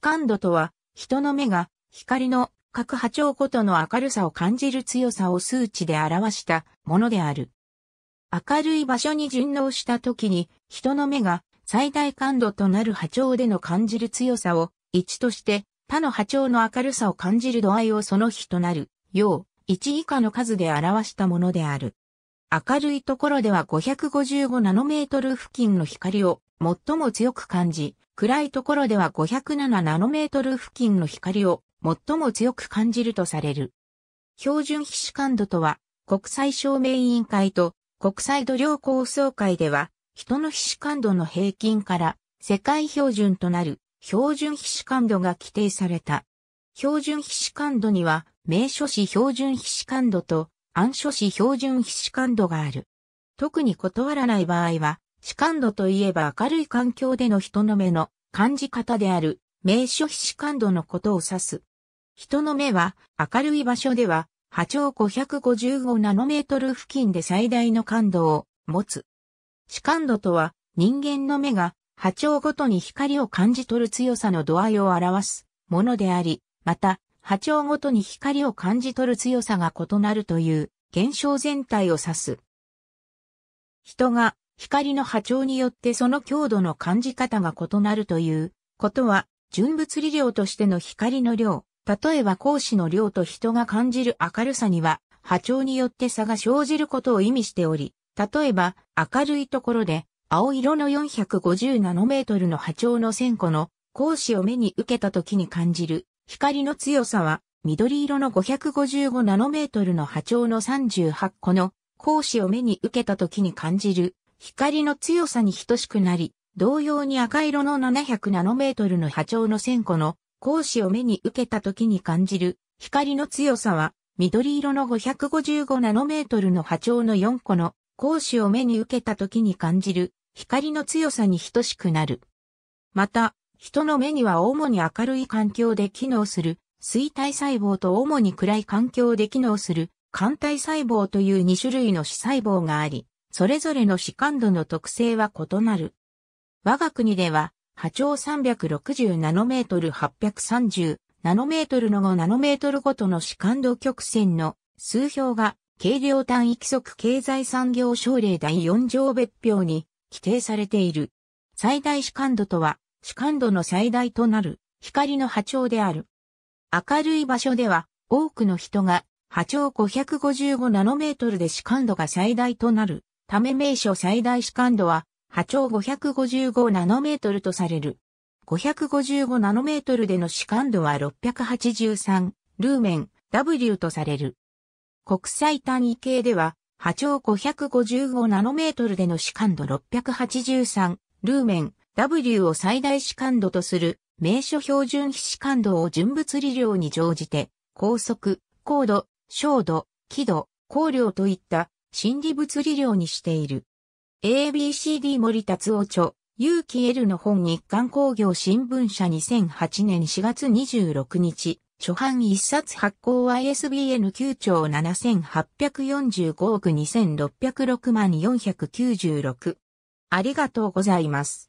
感度とは、人の目が光の各波長ごとの明るさを感じる強さを数値で表したものである。明るい場所に順応した時に、人の目が最大感度となる波長での感じる強さを1として、他の波長の明るさを感じる度合いをその比となる、よう、1以下の数で表したものである。明るいところでは555ナノメートル付近の光を最も強く感じ、暗いところでは507ナノメートル付近の光を最も強く感じるとされる。標準皮脂感度とは、国際証明委員会と国際度量構想会では、人の皮脂感度の平均から世界標準となる標準皮脂感度が規定された。標準皮脂感度には、名所紙標準皮脂感度と暗所紙標準皮脂感度がある。特に断らない場合は、視感度といえば明るい環境での人の目の感じ方である名所非視感度のことを指す。人の目は明るい場所では波長555ナノメートル付近で最大の感度を持つ。視感度とは人間の目が波長ごとに光を感じ取る強さの度合いを表すものであり、また波長ごとに光を感じ取る強さが異なるという現象全体を指す。人が光の波長によってその強度の感じ方が異なるということは、純物理量としての光の量、例えば光子の量と人が感じる明るさには、波長によって差が生じることを意味しており、例えば明るいところで青色の450ナノメートルの波長の1000個の光子を目に受けた時に感じる光の強さは緑色の555ナノメートルの波長の38個の光子を目に受けた時に感じる光の強さに等しくなり、同様に赤色の700ナノメートルの波長の線香の光子を目に受けた時に感じる光の強さは、緑色の555ナノメートルの波長の4個の光子を目に受けた時に感じる光の強さに等しくなる。また、人の目には主に明るい環境で機能する水体細胞と主に暗い環境で機能する肝体細胞という2種類の死細胞があり、それぞれの士官度の特性は異なる。我が国では、波長360ナノメートル830ナノメートルの5ナノメートルごとの士官度曲線の数表が軽量単位規則経済産業省令第4条別表に規定されている。最大視感度とは、視感度の最大となる光の波長である。明るい場所では、多くの人が波長555ナノメートルで視感度が最大となるため名所最大主感度は波長555ナノメートルとされる。555ナノメートルでの主感度は683ルーメン W とされる。国際単位系では波長555ナノメートルでの主感度683ルーメン W を最大主感度とする名所標準非主感度を純物理量に乗じて高速、高度、照度、輝度、光量といった心理物理量にしている。ABCD 森達夫著、勇気 L の本日刊工業新聞社2008年4月26日、初版一冊発行 ISBN 9兆7845億2606万496。ありがとうございます。